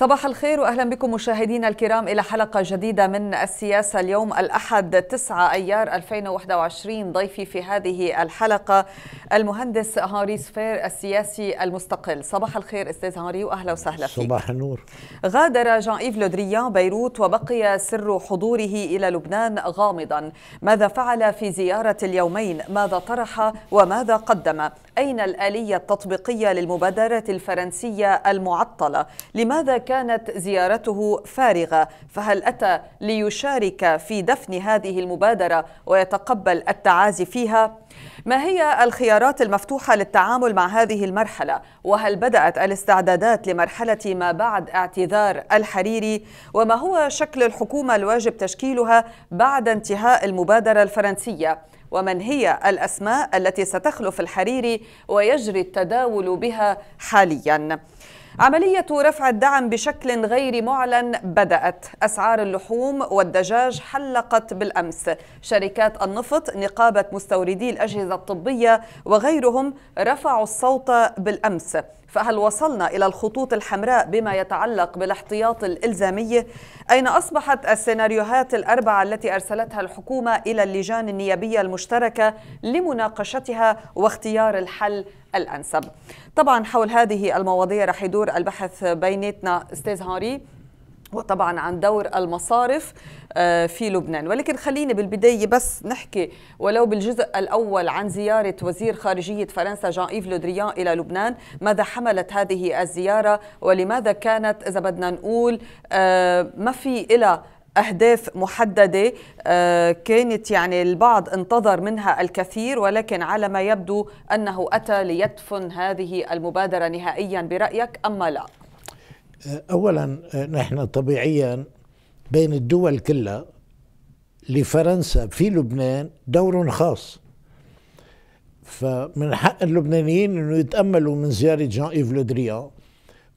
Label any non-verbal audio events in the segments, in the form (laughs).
صباح الخير واهلا بكم مشاهدينا الكرام الى حلقه جديده من السياسه اليوم الاحد 9 ايار 2021 ضيفي في هذه الحلقه المهندس هاري سفير السياسي المستقل صباح الخير استاذ هاري واهلا وسهلا فيك صباح النور غادر جان ايف لودريان بيروت وبقي سر حضوره الى لبنان غامضا ماذا فعل في زياره اليومين ماذا طرح وماذا قدم اين الاليه التطبيقيه للمبادره الفرنسيه المعطله لماذا كانت زيارته فارغة فهل أتى ليشارك في دفن هذه المبادرة ويتقبل التعازي فيها؟ ما هي الخيارات المفتوحة للتعامل مع هذه المرحلة؟ وهل بدأت الاستعدادات لمرحلة ما بعد اعتذار الحريري؟ وما هو شكل الحكومة الواجب تشكيلها بعد انتهاء المبادرة الفرنسية؟ ومن هي الأسماء التي ستخلف الحريري ويجري التداول بها حالياً؟ عملية رفع الدعم بشكل غير معلن بدأت أسعار اللحوم والدجاج حلقت بالأمس شركات النفط نقابة مستوردي الأجهزة الطبية وغيرهم رفعوا الصوت بالأمس فهل وصلنا إلى الخطوط الحمراء بما يتعلق بالاحتياط الإلزامي؟ أين أصبحت السيناريوهات الأربعة التي أرسلتها الحكومة إلى اللجان النيابية المشتركة لمناقشتها واختيار الحل الأنسب؟ طبعا حول هذه المواضيع رح يدور البحث بيناتنا أستاذ هنري وطبعا عن دور المصارف آه، في لبنان ولكن خليني بالبداية بس نحكي ولو بالجزء الأول عن زيارة وزير خارجية فرنسا جان إيف لودريان إلى لبنان ماذا حملت هذه الزيارة ولماذا كانت إذا بدنا نقول آه، ما في إلى أهداف محددة آه، كانت يعني البعض انتظر منها الكثير ولكن على ما يبدو أنه أتى ليدفن هذه المبادرة نهائيا برأيك أما لا؟ آه، اولا آه، نحن طبيعيا بين الدول كلها لفرنسا في لبنان دور خاص فمن حق اللبنانيين انه يتاملوا من زياره جان ايف لودريان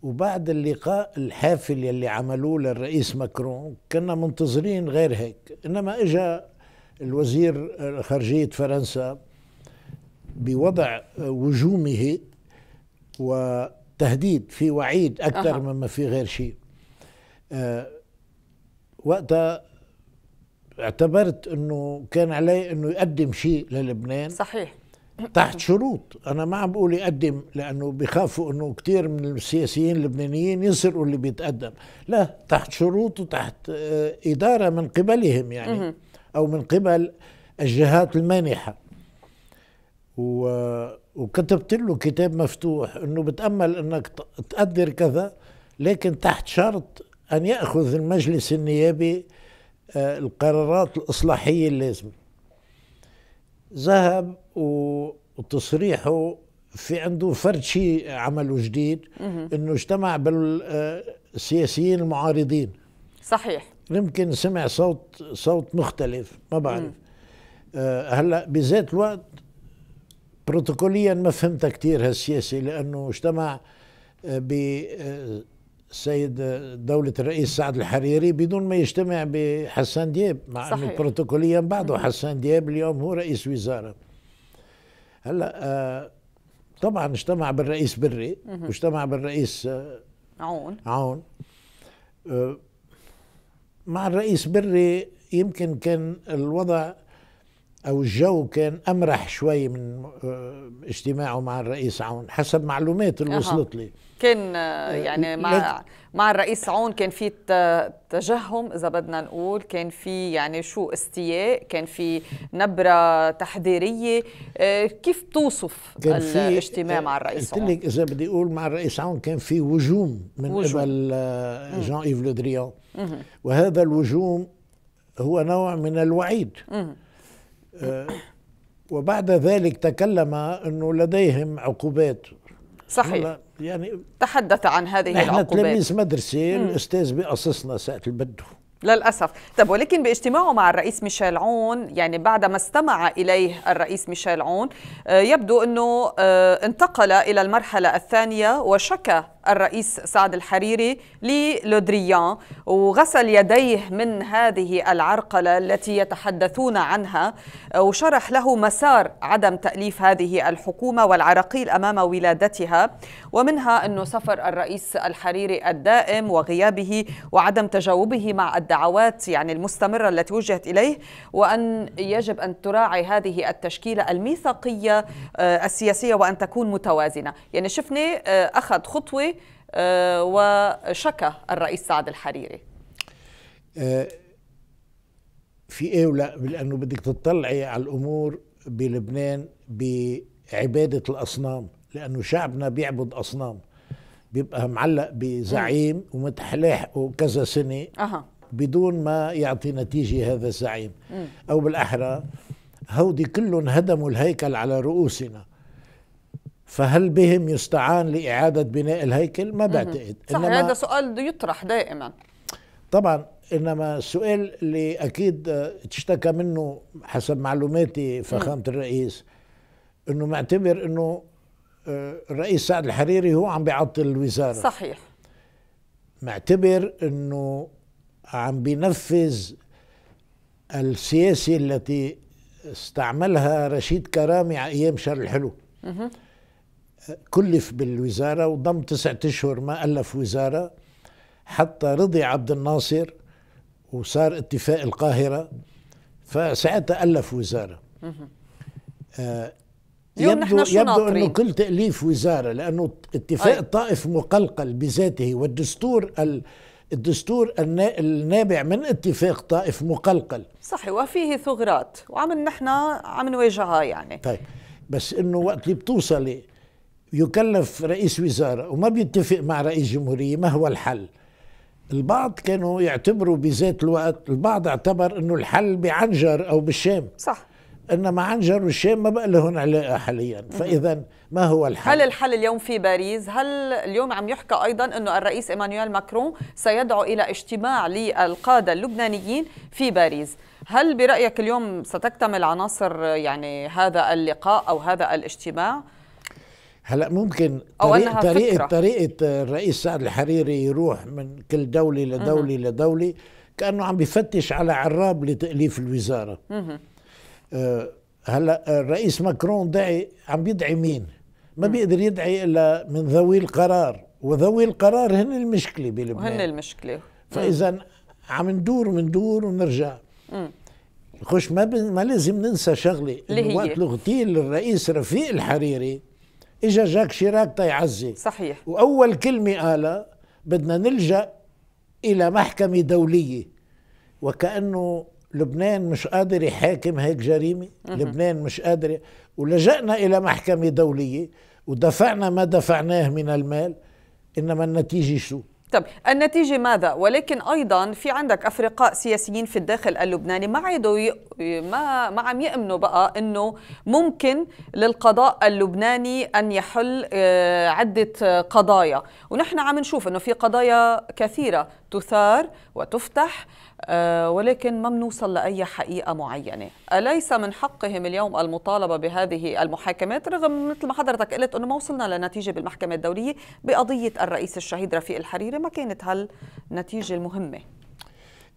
وبعد اللقاء الحافل يلي عملوه للرئيس ماكرون كنا منتظرين غير هيك انما اجا الوزير آه، خارجيه فرنسا بوضع وجومه و تهديد في وعيد اكثر أه. مما في غير شيء آه، وقتها اعتبرت انه كان علي انه يقدم شيء للبنان صحيح تحت شروط انا ما عم بقول يقدم لانه بخافوا انه كثير من السياسيين اللبنانيين يسرقوا اللي بيتقدم لا تحت شروط وتحت آه، اداره من قبلهم يعني او من قبل الجهات المانحه و وكتبت له كتاب مفتوح انه بتامل انك تقدر كذا لكن تحت شرط ان ياخذ المجلس النيابي آه، القرارات الاصلاحيه اللازمه ذهب وتصريحه في عنده فرد شيء عمله جديد انه اجتمع بالسياسيين آه، المعارضين صحيح يمكن سمع صوت صوت مختلف ما بعرف آه، هلا بذات الوقت بروتوكوليا ما فهمتها كثير هالسياسه لانه اجتمع آه، ب آه، سيد آه، دولة الرئيس سعد الحريري بدون ما يجتمع بحسان دياب مع صحيح. انه بروتوكوليا بعده حسان دياب اليوم هو رئيس وزارة هلا طبعا اجتمع بالرئيس بري واجتمع بالرئيس عون عون مع الرئيس بري يمكن كان الوضع او الجو كان امرح شوي من آه، اجتماعه مع الرئيس عون حسب معلومات اللي وصلت لي كان آه، آه، يعني مع مع الرئيس عون كان في تجهم اذا بدنا نقول كان في يعني شو استياء كان في نبره تحذيريه كيف بتوصف الاجتماع مع الرئيس عون قلت لك اذا بدي اقول مع الرئيس عون كان في وجوم من قبل جان ايف لودريان وهذا الوجوم هو نوع من الوعيد مم. آه، وبعد ذلك تكلم أنه لديهم عقوبات صحيح يعني تحدث عن هذه نحن العقوبات نحن تلاميذ مدرسة الأستاذ بقصصنا ساعة بده للأسف طب ولكن باجتماعه مع الرئيس ميشيل عون يعني بعد ما استمع إليه الرئيس ميشيل عون آه، يبدو أنه آه، انتقل إلى المرحلة الثانية وشكى الرئيس سعد الحريري للودريان وغسل يديه من هذه العرقلة التي يتحدثون عنها وشرح له مسار عدم تأليف هذه الحكومة والعراقيل أمام ولادتها ومنها أنه سفر الرئيس الحريري الدائم وغيابه وعدم تجاوبه مع الدعوات يعني المستمرة التي وجهت إليه وأن يجب أن تراعي هذه التشكيلة الميثاقية آه، السياسية وأن تكون متوازنة يعني شفنا آه، أخذ خطوة آه، وشكى الرئيس سعد الحريري آه، في ايه ولا لانه بدك تطلعي على الامور بلبنان بعباده الاصنام لانه شعبنا بيعبد اصنام بيبقى معلق بزعيم ومتحلح وكذا سنه أه. بدون ما يعطي نتيجه هذا الزعيم او بالاحرى هودي كلهم هدموا الهيكل على رؤوسنا فهل بهم يستعان لإعادة بناء الهيكل ما بعتقد صح يعني هذا سؤال يطرح دائما طبعا إنما السؤال اللي أكيد اشتكى منه حسب معلوماتي فخامة الرئيس أنه معتبر أنه آه، الرئيس سعد الحريري هو عم بيعطل الوزارة صحيح معتبر أنه عم بينفذ السياسة التي استعملها رشيد كرامي على أيام شر الحلو كلف بالوزارة وضم تسعة أشهر ما ألف وزارة حتى رضي عبد الناصر وصار اتفاق القاهرة فساعتها ألف وزارة آه يبدو, نحن شو يبدو أنه كل تأليف وزارة لأنه اتفاق أي. الطائف مقلقل بذاته والدستور الدستور النابع من اتفاق طائف مقلقل صحيح وفيه ثغرات وعم نحن عم نواجهها يعني طيب بس انه وقت اللي بتوصلي يكلف رئيس وزارة وما بيتفق مع رئيس جمهورية ما هو الحل البعض كانوا يعتبروا بذات الوقت البعض اعتبر انه الحل بعنجر او بالشام صح انما عنجر والشام ما بقى لهم علاقه حاليا فاذا ما هو الحل هل الحل اليوم في باريس هل اليوم عم يحكى ايضا انه الرئيس ايمانويل ماكرون سيدعو الى اجتماع للقاده اللبنانيين في باريس هل برايك اليوم ستكتمل عناصر يعني هذا اللقاء او هذا الاجتماع هلا ممكن طريق طريقة فكرة. طريقة الرئيس سعد الحريري يروح من كل دولة لدولة مه. لدولة كأنه عم بفتش على عراب لتأليف الوزارة مه. آه، هلا الرئيس ماكرون دعي عم بيدعي مين؟ ما بيقدر يدعي الا من ذوي القرار وذوي القرار هن المشكله بلبنان هن المشكله فاذا عم ندور وندور ونرجع خش ما ما لازم ننسى شغله اللي هي وقت لغتين للرئيس رفيق الحريري اجا جاك شيراك تيعزي صحيح واول كلمه قالها بدنا نلجا الى محكمه دوليه وكانه لبنان مش قادر يحاكم هيك جريمه لبنان مش قادر ولجأنا الى محكمه دوليه ودفعنا ما دفعناه من المال انما النتيجه شو؟ طب النتيجة ماذا؟ ولكن أيضا في عندك أفرقاء سياسيين في الداخل اللبناني ما عادوا ي... ما ما عم يأمنوا بقى أنه ممكن للقضاء اللبناني أن يحل آه، عدة آه، قضايا ونحن عم نشوف أنه في قضايا كثيرة تثار وتفتح آه، ولكن ما بنوصل لأي حقيقة معينة أليس من حقهم اليوم المطالبة بهذه المحاكمات رغم مثل ما حضرتك قلت أنه ما وصلنا لنتيجة بالمحكمة الدولية بقضية الرئيس الشهيد رفيق الحريري ما كانت هالنتيجة المهمة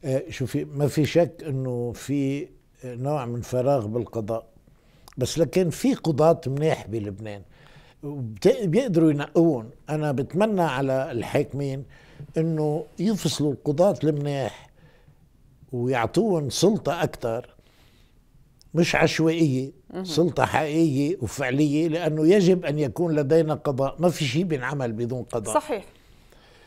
آه، شوفي ما في شك أنه في نوع من فراغ بالقضاء بس لكن في قضاة مناح بلبنان بيقدروا ينقون أنا بتمنى على الحاكمين أنه يفصلوا القضاة المناح ويعطوهم سلطة أكثر مش عشوائية سلطة حقيقية وفعلية لأنه يجب أن يكون لدينا قضاء ما في شيء بينعمل بدون قضاء صحيح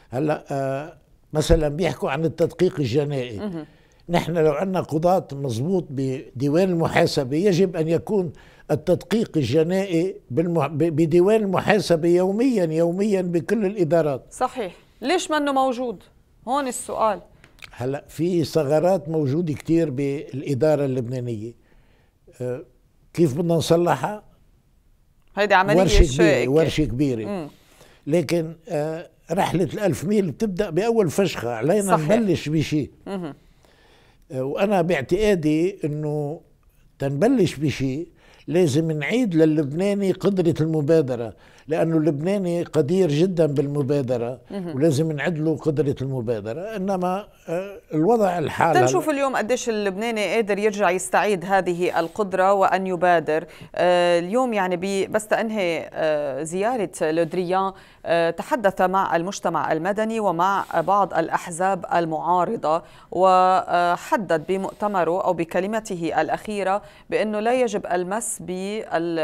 هلأ آه مثلا بيحكوا عن التدقيق الجنائي نحن لو عندنا قضاة مضبوط بديوان المحاسبة يجب أن يكون التدقيق الجنائي بالمح... بديوان المحاسبة يوميا يوميا بكل الإدارات صحيح ليش منه موجود هون السؤال هلا في ثغرات موجوده كثير بالاداره اللبنانيه آه، كيف بدنا نصلحها؟ هيدي عمليه ورشه كبيره ورشه كبيره لكن آه، رحله الألف ميل بتبدا باول فشخه علينا صحيح. نبلش بشيء آه، وانا باعتقادي انه تنبلش بشيء لازم نعيد للبناني قدره المبادره لأنه اللبناني قدير جدا بالمبادرة ولازم نعدله قدرة المبادرة إنما آه، الوضع الحالي تنشوف اليوم قديش اللبناني قادر يرجع يستعيد هذه القدرة وأن يبادر آه، اليوم يعني بس تأنهي آه، زيارة لودريان تحدث مع المجتمع المدني ومع بعض الأحزاب المعارضة وحدد بمؤتمره أو بكلمته الأخيرة بأنه لا يجب المس بال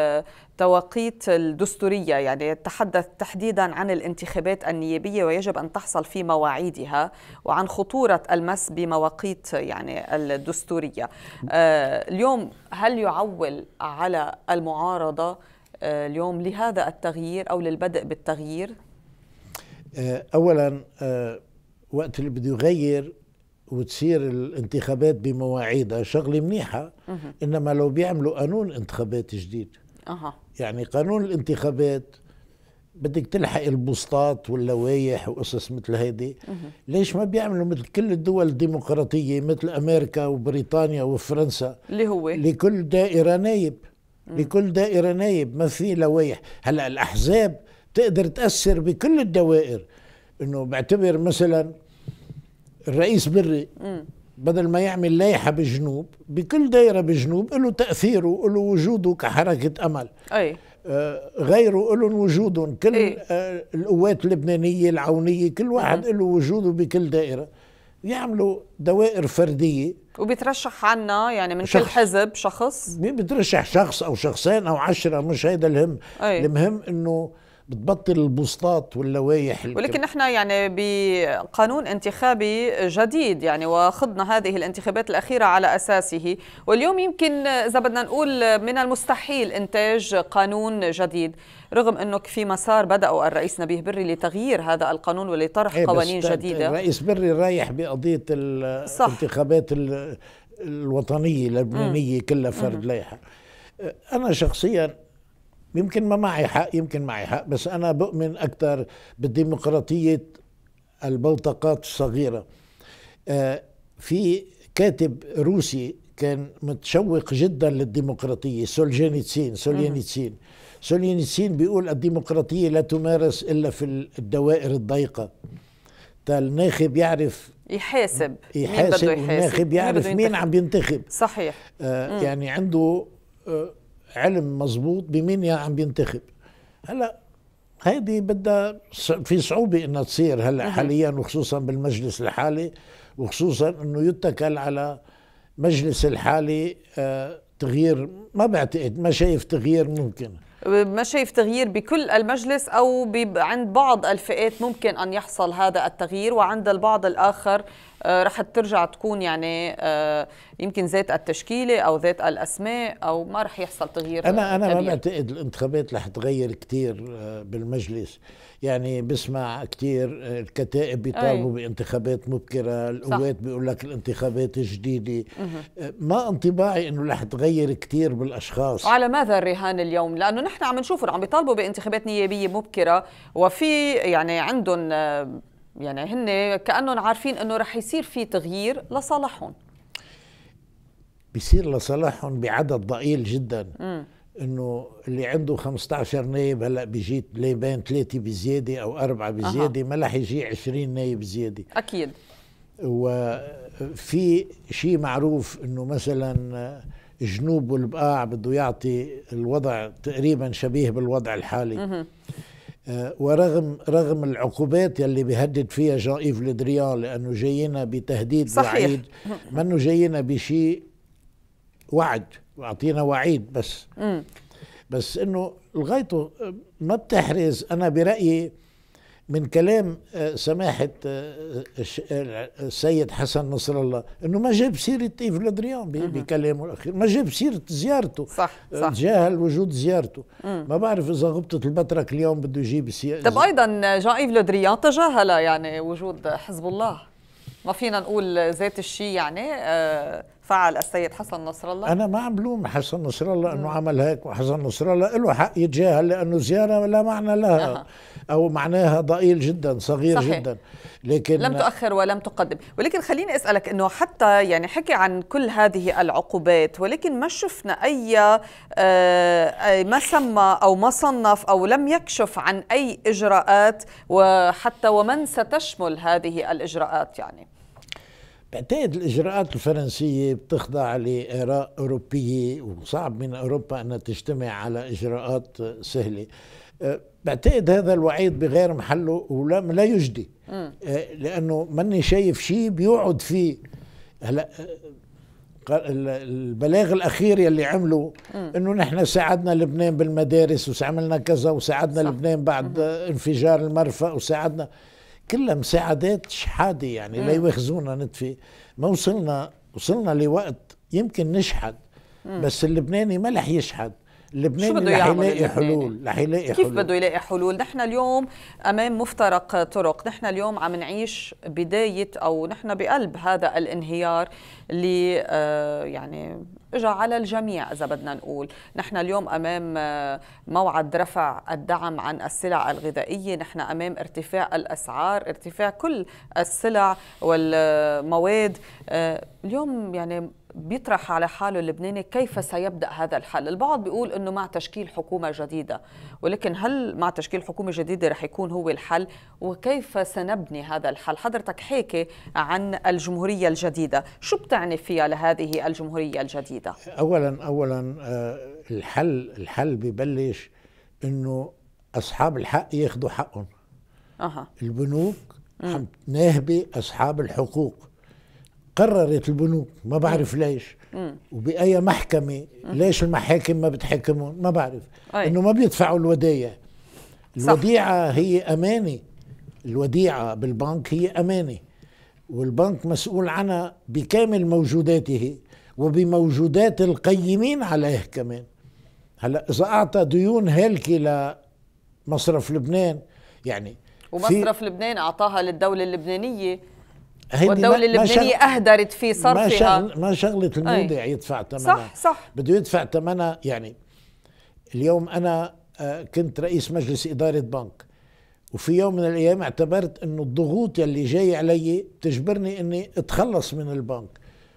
الدستورية يعني تحدث تحديدا عن الانتخابات النيابية ويجب أن تحصل في مواعيدها وعن خطورة المس بمواقيت يعني الدستورية آه، اليوم هل يعول على المعارضة آه، اليوم لهذا التغيير أو للبدء بالتغيير؟ آه، أولا آه، وقت اللي بده يغير وتصير الانتخابات بمواعيدها شغله منيحه انما لو بيعملوا قانون انتخابات جديد أه. يعني قانون الانتخابات بدك تلحق البوسطات واللوايح وقصص مثل هيدي ليش ما بيعملوا مثل كل الدول الديمقراطيه مثل امريكا وبريطانيا وفرنسا اللي هو لكل دائره نايب بكل دائرة نايب ما في لوائح هلا الأحزاب تقدر تأثر بكل الدوائر إنه بعتبر مثلا الرئيس بري بدل ما يعمل لايحة بجنوب بكل دائرة بجنوب له تأثيره له وجوده كحركة أمل أي. آه، غيره لهم وجودهم كل إيه؟ القوات اللبنانية العونية كل واحد له وجوده بكل دائرة يعملوا دوائر فردية وبيترشح عنا يعني من شخص. كل حزب شخص بيترشح شخص او شخصين او عشرة مش هيدا الهم أي. المهم انه بتبطل البوسطات واللوائح ولكن نحن يعني بقانون انتخابي جديد يعني وخضنا هذه الانتخابات الأخيرة على أساسه واليوم يمكن إذا بدنا نقول من المستحيل إنتاج قانون جديد رغم أنه في مسار بداه الرئيس نبيه بري لتغيير هذا القانون ولطرح ايه قوانين جديدة الرئيس بري رايح بقضية الانتخابات الوطنية اللبنانية كلها فرد لائحة أنا شخصياً يمكن ما معي حق يمكن معي حق بس أنا بؤمن أكثر بالديمقراطية البلطقات الصغيرة آه، في كاتب روسي كان متشوق جدا للديمقراطية سولجينيتسين سولجينيتسين سولجينيتسين بيقول الديمقراطية لا تمارس إلا في الدوائر الضيقة الناخب يعرف يحاسب يحاسب, مين يحاسب. الناخب يعرف مين, مين عم ينتخب صحيح آه يعني عنده آه علم مزبوط بمين يا عم بينتخب هلا هيدي بدها في صعوبة انها تصير هلا حاليا وخصوصا بالمجلس الحالي وخصوصا انه يتكل على مجلس الحالي آه، تغيير ما بعتقد ما شايف تغيير ممكن ما شايف تغيير بكل المجلس او عند بعض الفئات ممكن ان يحصل هذا التغيير وعند البعض الاخر آه، رح ترجع تكون يعني آه، يمكن ذات التشكيله او ذات الاسماء او ما رح يحصل تغيير انا انا ما بعتقد الانتخابات رح تغير كثير آه، بالمجلس يعني بسمع كثير الكتائب بيطالبوا بانتخابات مبكره القوات بيقول لك الانتخابات الجديده ما انطباعي انه رح تغير كثير بالاشخاص وعلى ماذا الرهان اليوم لانه نحن عم نشوفه عم بيطالبوا بانتخابات نيابيه مبكره وفي يعني عندهم يعني هن كانهم عارفين انه رح يصير في تغيير لصالحهم بيصير لصالحهم بعدد ضئيل جدا مم. انه اللي عنده 15 نايب هلا بيجي بين ثلاثه بزياده او اربعه بزياده أه. ما رح يجي 20 نايب زياده اكيد وفي شيء معروف انه مثلا جنوب والبقاع بده يعطي الوضع تقريبا شبيه بالوضع الحالي ورغم رغم العقوبات يلي بيهدد فيها جان ايف لدريان لانه جايينا بتهديد صحيح. ما انه جايينا بشيء وعد واعطينا وعيد بس م. بس انه لغايته ما بتحرز انا برايي من كلام آه، سماحة آه، آه، السيد حسن نصر الله أنه ما جاب سيرة إيف لادريان بكلامه الأخير ما جاب سيرة زيارته صح صح تجاهل وجود زيارته ما بعرف إذا غبطة البترك اليوم بده يجيب سيارة طب أيضا جان إيف لادريان تجاهل يعني وجود حزب الله ما فينا نقول ذات الشيء يعني آه فعل السيد حسن نصر الله انا ما عم بلوم حسن نصر الله انه عمل هيك وحسن نصر الله له حق يتجاهل لانه زياره لا معنى لها أه. او معناها ضئيل جدا صغير صحيح. جدا لكن لم تؤخر ولم تقدم ولكن خليني اسالك انه حتى يعني حكي عن كل هذه العقوبات ولكن ما شفنا اي آه، ما سمى او ما صنف او لم يكشف عن اي اجراءات وحتى ومن ستشمل هذه الاجراءات يعني بعتقد الإجراءات الفرنسية بتخضع لآراء أوروبية وصعب من أوروبا أنها تجتمع على إجراءات سهلة أه، بعتقد هذا الوعيد بغير محله ولا لا يجدي أه، لأنه ماني شايف شيء بيقعد فيه هلا أه، البلاغ الاخير يلي عمله انه نحن ساعدنا لبنان بالمدارس وعملنا كذا وساعدنا لبنان بعد انفجار المرفأ وساعدنا كلها مساعدات شحاده يعني لا يواخذونا ندفي ما وصلنا وصلنا لوقت يمكن نشحد بس اللبناني ما رح يشحد لبنان رح يلاقي حلول رح يلاقي حلول كيف بده يلاقي حلول؟ نحن اليوم امام مفترق طرق، نحن اليوم عم نعيش بدايه او نحن بقلب هذا الانهيار اللي آه، يعني اجى على الجميع اذا بدنا نقول، نحن اليوم امام آه، موعد رفع الدعم عن السلع الغذائيه، نحن امام ارتفاع الاسعار، ارتفاع كل السلع والمواد، آه، اليوم يعني بيطرح على حاله اللبناني كيف سيبدا هذا الحل البعض بيقول انه مع تشكيل حكومه جديده ولكن هل مع تشكيل حكومه جديده رح يكون هو الحل وكيف سنبني هذا الحل حضرتك حكي عن الجمهوريه الجديده شو بتعني فيها لهذه الجمهوريه الجديده اولا اولا آه، الحل الحل ببلش انه اصحاب الحق ياخذوا حقهم أه. البنوك عم تناهبي اصحاب الحقوق قررت البنوك ما بعرف ليش وبأي محكمة ليش المحاكم ما بتحكمون ما بعرف أي. إنه ما بيدفعوا الودايع الوديعة صح. هي أمانة الوديعة بالبنك هي أمانة والبنك مسؤول عنها بكامل موجوداته وبموجودات القيمين عليه إيه كمان هلا إذا أعطى ديون هالكة لمصرف لبنان يعني ومصرف لبنان أعطاها للدولة اللبنانية والدولة اللبنانية أهدرت في صرفها ما, شغل ما شغلة المودع يدفع ثمنها صح صح بده يدفع ثمنها يعني اليوم أنا آه، كنت رئيس مجلس إدارة بنك وفي يوم من الأيام اعتبرت أنه الضغوط يلي جاي علي بتجبرني أني أتخلص من البنك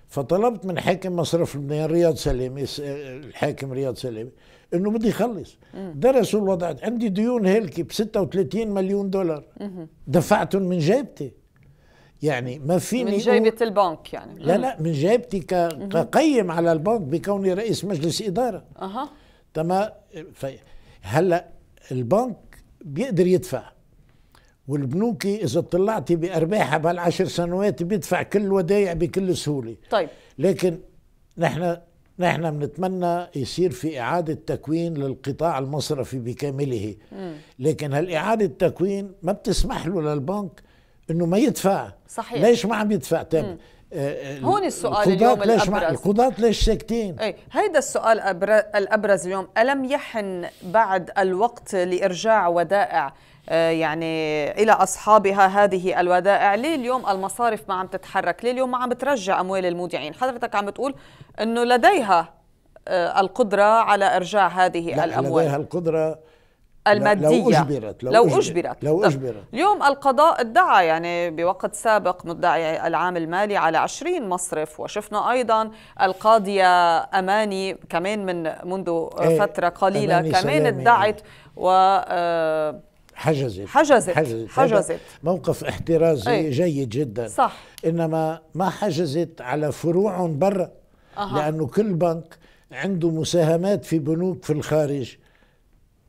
فطلبت من حاكم مصرف لبنان رياض سليم آه، الحاكم رياض سليم انه بدي يخلص درسوا الوضع عندي ديون هلكي ب 36 مليون دولار دفعتهم من جيبتي يعني ما فيني من جيبة البنك يعني لا لا من جيبتي كقيم على البنك بكوني رئيس مجلس إدارة أها تمام هلا البنك بيقدر يدفع والبنوك إذا طلعتي بأرباحها بهالعشر سنوات بيدفع كل الودايع بكل سهولة طيب لكن نحن نحن بنتمنى يصير في إعادة تكوين للقطاع المصرفي بكامله م. لكن هالإعادة التكوين ما بتسمح له للبنك انه ما يدفع صحيح ليش ما عم يدفع طيب آه، آه، هون السؤال اليوم ليش الأبرز القضاة ليش ساكتين؟ اي هيدا السؤال الأبرز اليوم ألم يحن بعد الوقت لإرجاع ودائع آه، يعني إلى أصحابها هذه الودائع ليه اليوم المصارف ما عم تتحرك ليه اليوم ما عم بترجع أموال المودعين حضرتك عم بتقول أنه لديها القدرة على إرجاع هذه لا الأموال لديها القدرة المادية لو أجبرت لو, لو أجبرت لو أجبرت اليوم القضاء ادعى يعني بوقت سابق مدعي العام المالي على 20 مصرف وشفنا أيضا القاضية أماني كمان من منذ ايه فترة قليلة كمان ادعت و آه، حجزت حجزت حجزت, حجزت. موقف احترازي أي. جيد جدا صح انما ما حجزت على فروع برا أه. لانه كل بنك عنده مساهمات في بنوك في الخارج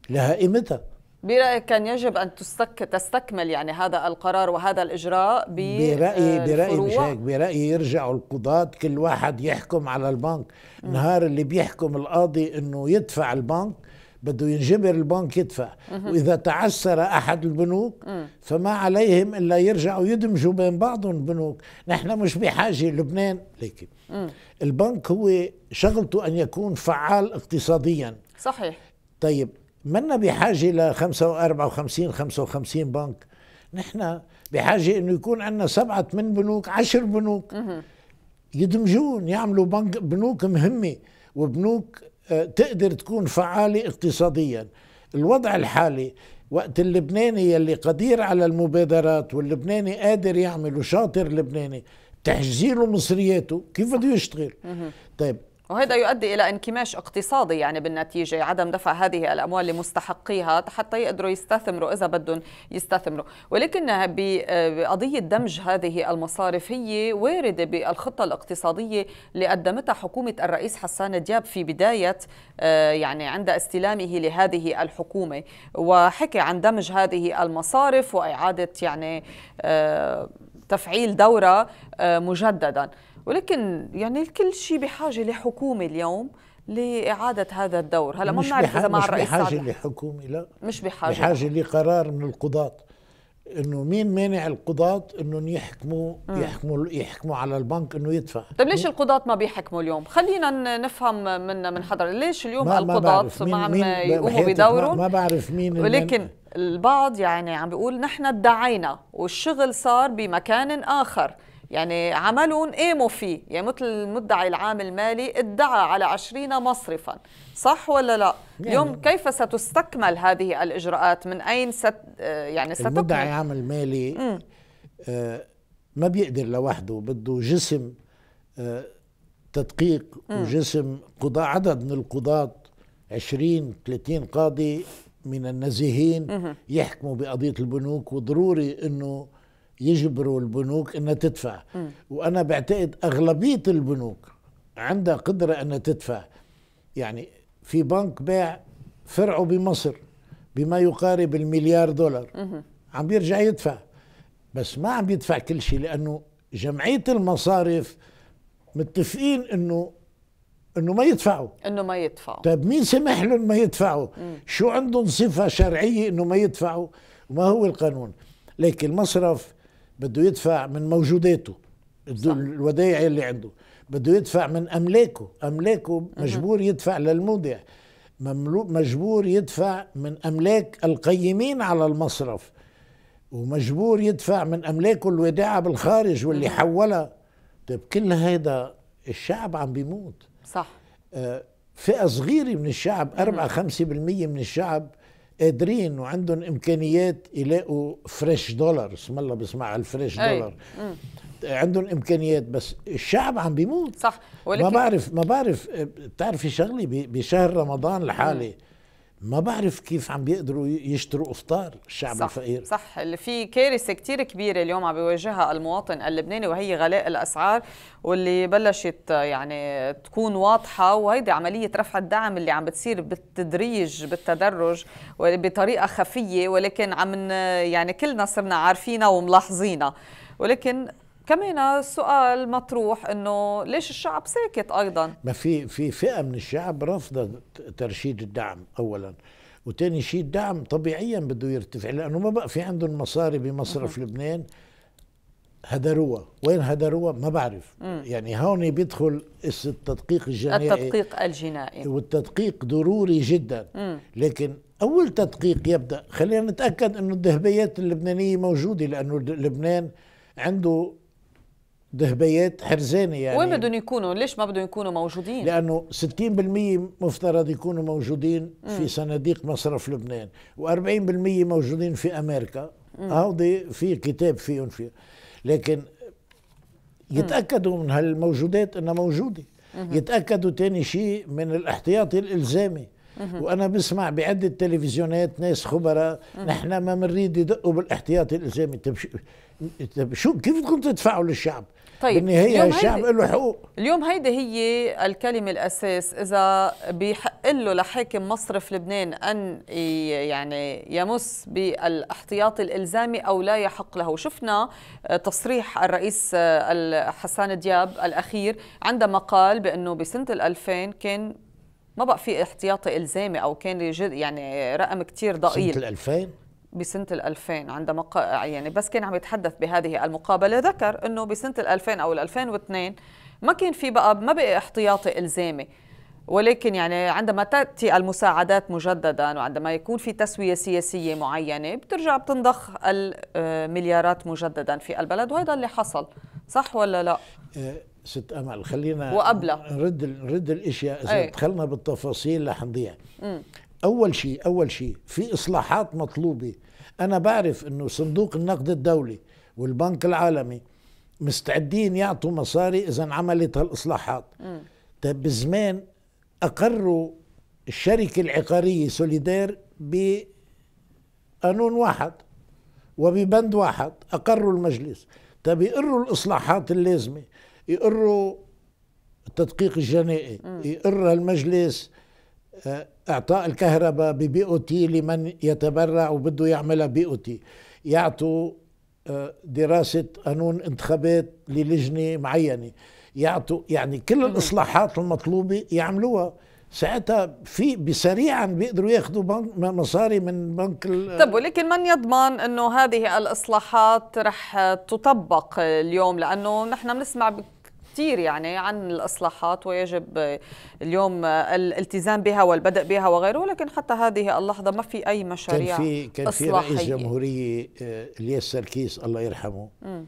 لها قيمتها برأيك كان يجب أن تستك... تستكمل يعني هذا القرار وهذا الإجراء ب برأيي آه، برأيي مش هيك برأيي يرجعوا القضاة كل واحد يحكم على البنك نهار اللي بيحكم القاضي إنه يدفع البنك بده ينجبر البنك يدفع وإذا تعسر أحد البنوك فما عليهم إلا يرجعوا يدمجوا بين بعضهم البنوك نحن مش بحاجة لبنان لكن البنك هو شغلته أن يكون فعال اقتصاديا صحيح طيب منا بحاجه ل 54 55 بنك نحن بحاجه انه يكون عندنا سبعه ثمان بنوك عشر بنوك يدمجون يعملوا بنك بنوك مهمه وبنوك آه، تقدر تكون فعاله اقتصاديا الوضع الحالي وقت اللبناني يلي قدير على المبادرات واللبناني قادر يعمل وشاطر لبناني تحجزيله له مصرياته كيف بده يشتغل طيب وهذا يؤدي إلى انكماش اقتصادي يعني بالنتيجة عدم دفع هذه الأموال لمستحقيها حتى يقدروا يستثمروا إذا بدهم يستثمروا ولكن بقضية دمج هذه المصارف هي واردة بالخطة الاقتصادية اللي قدمتها حكومة الرئيس حسان دياب في بداية آه، يعني عند استلامه لهذه الحكومة وحكي عن دمج هذه المصارف وإعادة يعني آه، تفعيل دورة آه، مجددا ولكن يعني كل شيء بحاجه لحكومه اليوم لإعادة هذا الدور هلا ما بنعرف إذا مع الرئيس مش بحاجة صالح. لحكومة لا مش بحاجة بحاجة لقرار من القضاة انه مين مانع القضاة انهم يحكموا م. يحكموا يحكموا على البنك انه يدفع طيب ليش القضاة ما بيحكموا اليوم خلينا نفهم من من حضر ليش اليوم ما القضاة ما عم يقوموا بدورهم ما, ما بعرف مين ولكن البعض يعني عم بيقول نحن ادعينا والشغل صار بمكان آخر يعني عملهم قاموا فيه يعني مثل المدعي العام المالي ادعى على عشرين مصرفا صح ولا لا يعني اليوم كيف ستستكمل هذه الإجراءات من أين ست يعني ستكمل المدعي العام المالي آه، ما بيقدر لوحده بده جسم آه، تدقيق وجسم قضاء عدد من القضاة 20 30 قاضي من النزيهين يحكموا بقضية البنوك وضروري أنه يجبروا البنوك انها تدفع م. وانا بعتقد اغلبيه البنوك عندها قدره انها تدفع يعني في بنك باع فرعه بمصر بما يقارب المليار دولار م. عم بيرجع يدفع بس ما عم يدفع كل شيء لانه جمعيه المصارف متفقين انه انه ما يدفعوا انه ما يدفعوا طيب مين سمح لهم ما يدفعوا م. شو عندهم صفه شرعيه انه ما يدفعوا وما هو القانون لكن المصرف بده يدفع من موجوداته الودائع اللي عنده بده يدفع من املاكه املاكه مجبور يدفع للمودع مجبور يدفع من املاك القيمين على المصرف ومجبور يدفع من املاكه الودائع بالخارج واللي حولها طيب كل هذا الشعب عم بيموت صح آه، فئه صغيره من الشعب 4 5% من الشعب قادرين وعندهم امكانيات يلاقوا فريش دولار اسم الله بسمع الفريش أي. دولار م. عندهم امكانيات بس الشعب عم بيموت صح ولكن ما بعرف ما بعرف آه، بتعرفي شغلي بشهر رمضان الحالي م. ما بعرف كيف عم بيقدروا يشتروا افطار الشعب صح الفقير صح اللي في كارثه كثير كبيره اليوم عم بيواجهها المواطن اللبناني وهي غلاء الاسعار واللي بلشت يعني تكون واضحه وهيدي عمليه رفع الدعم اللي عم بتصير بالتدريج بالتدرج بطريقه خفيه ولكن عم يعني كلنا صرنا عارفينها وملاحظينها ولكن كمان السؤال مطروح انه ليش الشعب ساكت ايضا ما في في فئه من الشعب رافضه ترشيد الدعم اولا وثاني شيء الدعم طبيعيا بده يرتفع لانه ما بقى في عندهم مصاري بمصرف لبنان هدروها وين هدروها ما بعرف مم. يعني هون بيدخل التدقيق الجنائي التدقيق الجنائي والتدقيق ضروري جدا مم. لكن اول تدقيق يبدا خلينا نتاكد انه الذهبيات اللبنانيه موجوده لانه لبنان عنده دهبيات حرزانه يعني وين بدهم يكونوا؟ ليش ما بدهم يكونوا موجودين؟ لانه 60% مفترض يكونوا موجودين في صناديق مصرف لبنان و40% موجودين في امريكا هودي في كتاب فيهم فيه لكن يتاكدوا من هالموجودات انها موجوده يتاكدوا ثاني شيء من الاحتياطي الالزامي وانا بسمع بعده تلفزيونات ناس خبراء نحن ما بنريد يدقوا بالاحتياطي الالزامي طيب شو كيف بدكم تدفعوا للشعب؟ طيب بالنهايه الشعب له حقوق اليوم هيدي هي الكلمه الاساس اذا بيحق له لحاكم مصرف لبنان ان يعني يمس بالاحتياطي الالزامي او لا يحق له شفنا آه، تصريح الرئيس آه، حسان دياب الاخير عندما قال بانه بسنه 2000 كان ما بقى في احتياطي الزامي او كان يعني رقم كتير ضئيل سنه 2000 بسنة 2000 عندما يعني بس كان عم يتحدث بهذه المقابلة ذكر أنه بسنة 2000 أو 2002 ما كان في بقى ما بقي احتياطي إلزامي ولكن يعني عندما تأتي المساعدات مجددا وعندما يكون في تسوية سياسية معينة بترجع بتنضخ المليارات مجددا في البلد وهذا اللي حصل صح ولا لا؟ إيه، ست امل خلينا وقبلها نرد نرد الاشياء اذا إيه. دخلنا بالتفاصيل رح نضيع اول شيء اول شيء في اصلاحات مطلوبه انا بعرف انه صندوق النقد الدولي والبنك العالمي مستعدين يعطوا مصاري اذا عملت هالاصلاحات طيب بزمان اقروا الشركه العقاريه سوليدير بقانون واحد وببند واحد اقروا المجلس طيب يقروا الاصلاحات اللازمه يقروا التدقيق الجنائي يقر المجلس آه، اعطاء الكهرباء ببي او تي لمن يتبرع وبده يعملها بي او تي يعطوا آه، دراسه قانون انتخابات للجنه معينه يعطوا يعني كل الاصلاحات المطلوبه يعملوها ساعتها في بسريعا بيقدروا ياخذوا مصاري من بنك طب ولكن من يضمن انه هذه الاصلاحات رح تطبق اليوم لانه نحن بنسمع كثير يعني عن الإصلاحات ويجب اليوم الالتزام بها والبدء بها وغيره ولكن حتى هذه اللحظة ما في أي مشاريع كان في كان في رئيس جمهورية آه، إلياس سركيس الله يرحمه م.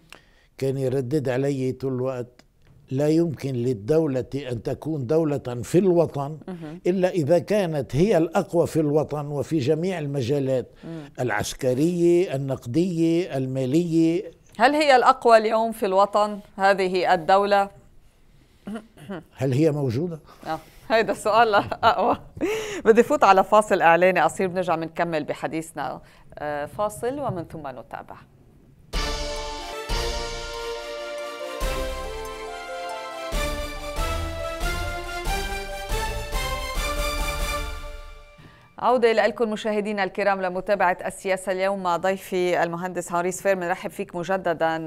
كان يردد علي طول الوقت لا يمكن للدولة أن تكون دولة في الوطن إلا إذا كانت هي الأقوى في الوطن وفي جميع المجالات العسكرية النقدية المالية هل هي الأقوى اليوم في الوطن هذه الدولة؟ هل هي موجوده؟ اه هيدا السؤال اقوى (laughs) بدي فوت على فاصل اعلاني قصير بنرجع بنكمل بحديثنا آه، فاصل ومن ثم نتابع عودة لكم مشاهدينا الكرام لمتابعة السياسة اليوم مع ضيفي المهندس هاريس فير بنرحب فيك مجددا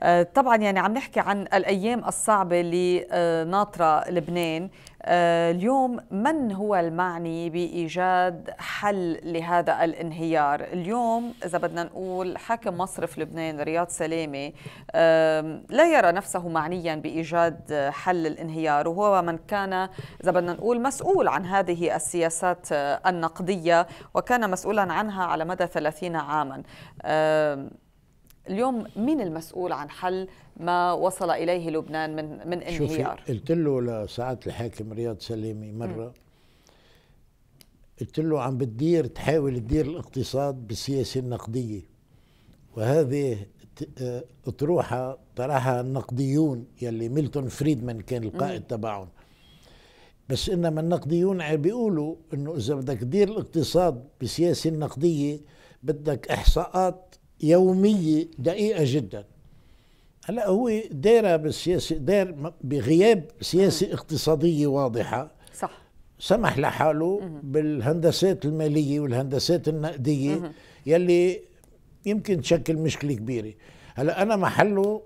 آه، طبعا يعني عم نحكي عن الايام الصعبه اللي ناطره لبنان آه، اليوم من هو المعني بايجاد حل لهذا الانهيار اليوم اذا بدنا نقول حاكم مصرف لبنان رياض سلامه لا يرى نفسه معنيا بايجاد حل الانهيار وهو من كان اذا بدنا نقول مسؤول عن هذه السياسات النقديه وكان مسؤولا عنها على مدى 30 عاما اليوم مين المسؤول عن حل ما وصل اليه لبنان من من انهيار؟ قلت له لسعاده الحاكم رياض سليمي مره قلت له عم بتدير تحاول تدير الاقتصاد بالسياسه النقديه وهذه آه، اطروحه طرحها النقديون يلي ميلتون فريدمان كان القائد تبعهم بس انما النقديون عم بيقولوا انه اذا بدك تدير الاقتصاد بسياسه نقديه بدك احصاءات يوميه دقيقه جدا هلا هو دايره بالسياسه داير بغياب سياسه اقتصاديه واضحه صح سمح لحاله بالهندسات الماليه والهندسات النقديه يلي يمكن تشكل مشكله كبيره هلا انا محله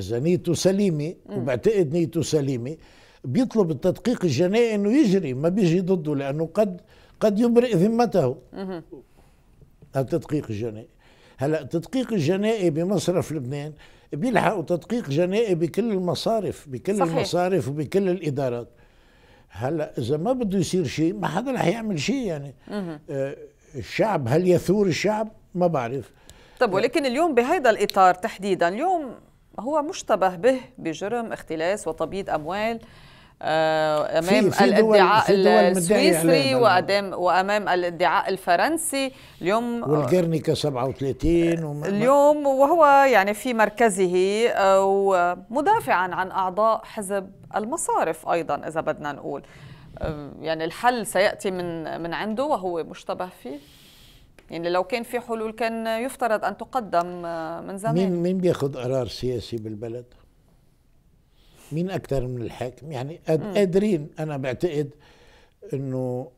اذا نيته سليمه وبعتقد نيته سليمه بيطلب التدقيق الجنائي انه يجري ما بيجي ضده لانه قد قد يبرئ ذمته التدقيق الجنائي هلا التدقيق الجنائي بمصرف لبنان بيلحقوا تدقيق جنائي بكل المصارف بكل صحيح. المصارف وبكل الادارات هلا اذا ما بده يصير شيء ما حدا رح يعمل شيء يعني آه الشعب هل يثور الشعب ما بعرف طب آه، ولكن اليوم بهذا الاطار تحديدا اليوم هو مشتبه به بجرم اختلاس وتبييض اموال آه، امام في الادعاء السويسري وامام وامام الادعاء الفرنسي اليوم والجرنيكا 37 وم... اليوم وهو يعني في مركزه آه، ومدافعا عن اعضاء حزب المصارف ايضا اذا بدنا نقول آه، يعني الحل سياتي من من عنده وهو مشتبه فيه يعني لو كان في حلول كان يفترض ان تقدم من زمان مين مين بياخذ قرار سياسي بالبلد؟ مين أكثر من الحاكم يعني قادرين أنا بعتقد أنه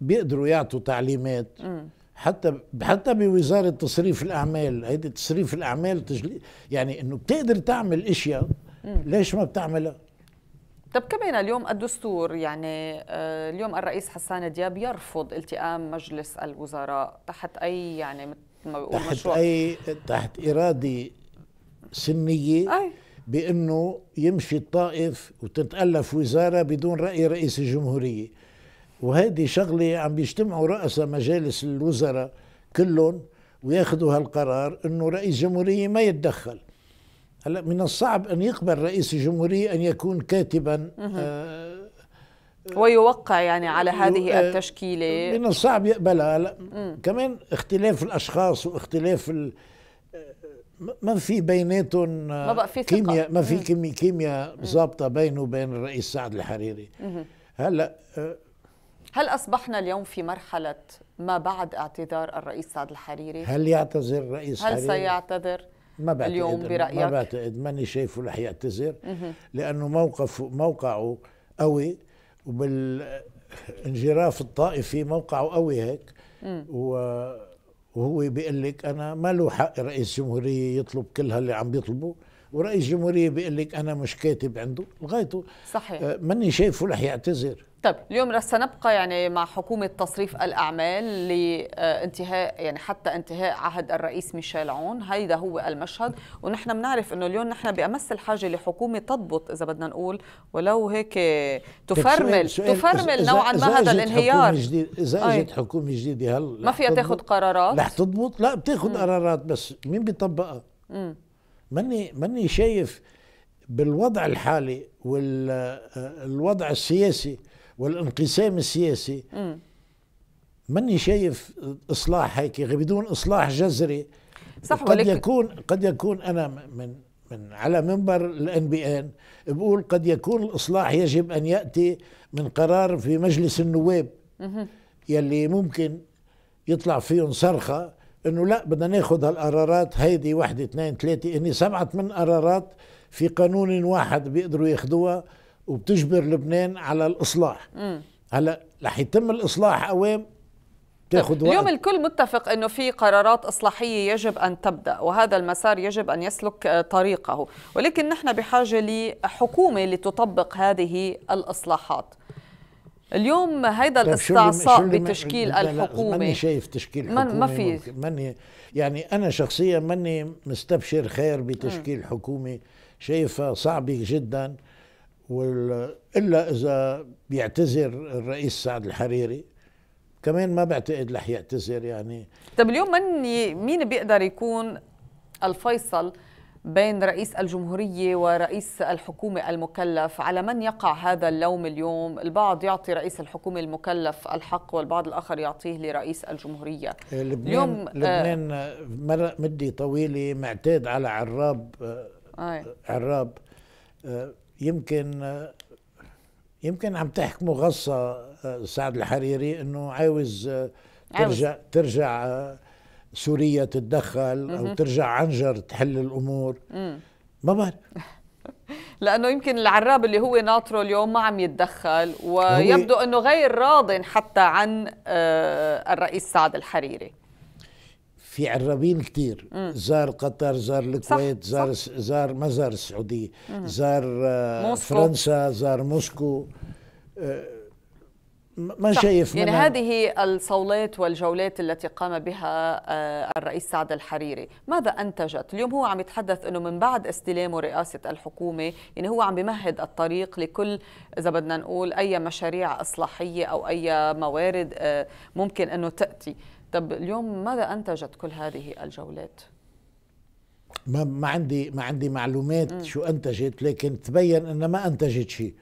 بيقدروا يعطوا تعليمات حتى حتى بوزاره تصريف الاعمال هيدي تصريف الاعمال تجلي يعني انه بتقدر تعمل اشياء ليش ما بتعملها طب كمان اليوم الدستور يعني آه، اليوم الرئيس حسان دياب يرفض التئام مجلس الوزراء تحت اي يعني مثل ما بيقول تحت مشروع. اي تحت اراده سنيه أي. بأنه يمشي الطائف وتتألف وزارة بدون رأي رئيس الجمهورية وهذه شغلة عم بيجتمعوا رؤساء مجالس الوزراء كلهم وياخذوا هالقرار انه رئيس جمهورية ما يتدخل هلا من الصعب ان يقبل رئيس الجمهورية ان يكون كاتبا آه ويوقع يعني على هذه آه، التشكيلة من الصعب يقبلها هلا كمان اختلاف الاشخاص واختلاف ال ما في بيناتهم ما آه، بقى في كيمياء ما في كيمياء كيمياء ظابطه بينه وبين الرئيس سعد الحريري هلا آه، هل أصبحنا اليوم في مرحلة ما بعد اعتذار الرئيس سعد الحريري؟ هل يعتذر الرئيس هل حريري؟ سيعتذر؟ ما بعتقد اليوم برأيك؟ ما بعتقد ماني شايفه رح يعتذر لأنه موقف موقعه قوي وبالانجراف آه، الطائفي موقعه قوي هيك و وهو بيقول لك انا ما له حق رئيس جمهوريه يطلب كل هاللي عم بيطلبه ورئيس جمهوريه بيقول لك انا مش كاتب عنده لغايته صحيح آه ماني شايفه رح يعتذر طيب اليوم سنبقى يعني مع حكومة تصريف الأعمال لانتهاء يعني حتى انتهاء عهد الرئيس ميشيل عون هيدا هو المشهد ونحن بنعرف أنه اليوم نحن بأمس الحاجة لحكومة تضبط إذا بدنا نقول ولو هيك طيب، تفرمل سؤال سؤال تفرمل نوعا ما هذا الانهيار إذا أجت حكومة جديدة هل ما فيها تاخذ قرارات رح تضبط لا بتاخذ قرارات بس مين بيطبقها؟ ماني ماني شايف بالوضع الحالي والوضع السياسي والانقسام السياسي ماني شايف اصلاح هيك بدون اصلاح جذري صح قد يكون قد يكون انا من من على منبر الان بي ان بقول قد يكون الاصلاح يجب ان ياتي من قرار في مجلس النواب يلي ممكن يطلع فيهم صرخه انه لا بدنا ناخذ هالقرارات هيدي واحد اثنين ثلاثة اني سبعة من قرارات في قانون واحد بيقدروا ياخذوها وبتجبر لبنان على الاصلاح هلا رح يتم الاصلاح اوام بتاخذ طيب، وقت اليوم الكل متفق انه في قرارات اصلاحيه يجب ان تبدا وهذا المسار يجب ان يسلك آه، طريقه ولكن نحن بحاجه لحكومه لتطبق هذه الاصلاحات اليوم هيدا طيب، الاستعصاء بتشكيل الحكومه ماني شايف تشكيل حكومه ما في ماني يعني انا شخصيا ماني مستبشر خير بتشكيل م. حكومه شايفها صعبه جدا وال... الا اذا بيعتذر الرئيس سعد الحريري كمان ما بعتقد رح يعتذر يعني طب اليوم من ي... مين بيقدر يكون الفيصل بين رئيس الجمهورية ورئيس الحكومة المكلف على من يقع هذا اللوم اليوم البعض يعطي رئيس الحكومة المكلف الحق والبعض الآخر يعطيه لرئيس الجمهورية آه، لبنان اليوم آه، لبنان آه مدة طويلة معتاد على عراب آه عراب آه يمكن يمكن عم تحكموا غصة آه، سعد الحريري انه عاوز آه، ترجع ترجع آه، سوريا تتدخل او ترجع عنجر تحل الامور ما بعرف (laughs) لانه يمكن العراب اللي هو ناطره اليوم ما عم يتدخل ويبدو انه غير راض حتى عن الرئيس سعد الحريري في عرابين كتير زار قطر زار الكويت زار صح. زار ما زار السعوديه زار آه، موسكو. فرنسا زار موسكو آه، ما شايف يعني منها. هذه الصولات والجولات التي قام بها آه، الرئيس سعد الحريري ماذا أنتجت؟ اليوم هو عم يتحدث أنه من بعد استلامه رئاسة الحكومة يعني هو عم بمهد الطريق لكل إذا بدنا نقول أي مشاريع إصلاحية أو أي موارد ممكن أنه تأتي طب اليوم ماذا انتجت كل هذه الجولات؟ ما ما عندي ما عندي معلومات مم. شو انتجت لكن تبين انها ما انتجت شيء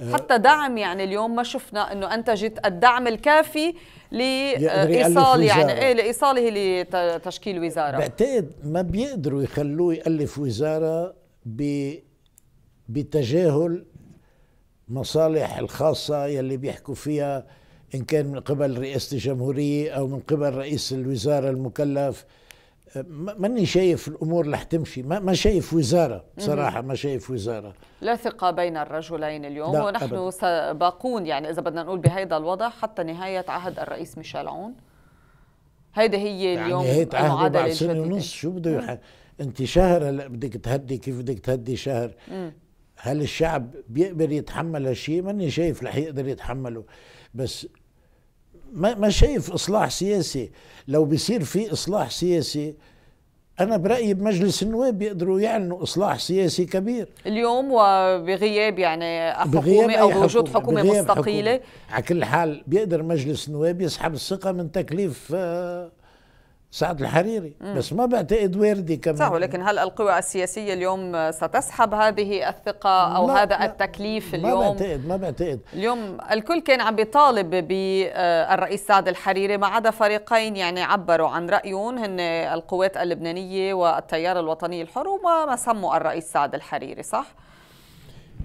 آه، حتى دعم يعني اليوم ما شفنا انه انتجت الدعم الكافي لايصال آه، يعني ايه لايصاله لتشكيل وزاره بعتقد ما بيقدروا يخلوه يالف وزاره ب بتجاهل مصالح الخاصه يلي بيحكوا فيها إن كان من قبل رئاسة الجمهورية أو من قبل رئيس الوزارة المكلف ماني شايف الامور رح تمشي ما, ما شايف وزاره بصراحه ما شايف وزاره لا ثقه بين الرجلين اليوم ونحن أبدا. سباقون يعني اذا بدنا نقول بهذا الوضع حتى نهايه عهد الرئيس ميشيل عون هيدي هي يعني اليوم يعني نهايه عهده بعد سنه ونص شو بده انت شهر هلا بدك تهدي كيف بدك تهدي شهر مم. هل الشعب بيقدر يتحمل هالشيء ماني شايف رح يقدر يتحمله بس ما ما شايف اصلاح سياسي لو بيصير في اصلاح سياسي انا برايي بمجلس النواب يقدروا يعلنوا اصلاح سياسي كبير اليوم وبغياب يعني حكومه او بوجود حكومه مستقيله حكومة. على كل حال بيقدر مجلس النواب يسحب الثقه من تكليف آه سعد الحريري مم. بس ما بعتقد وارده كمان صح ولكن هل القوى السياسية اليوم ستسحب هذه الثقة أو لا هذا لا التكليف اليوم ما بعتقد ما بعتقد اليوم الكل كان عم بيطالب بالرئيس آه، سعد الحريري ما عدا فريقين يعني عبروا عن رأيهم هن القوات اللبنانية والتيار الوطني الحر وما ما سموا الرئيس سعد الحريري صح؟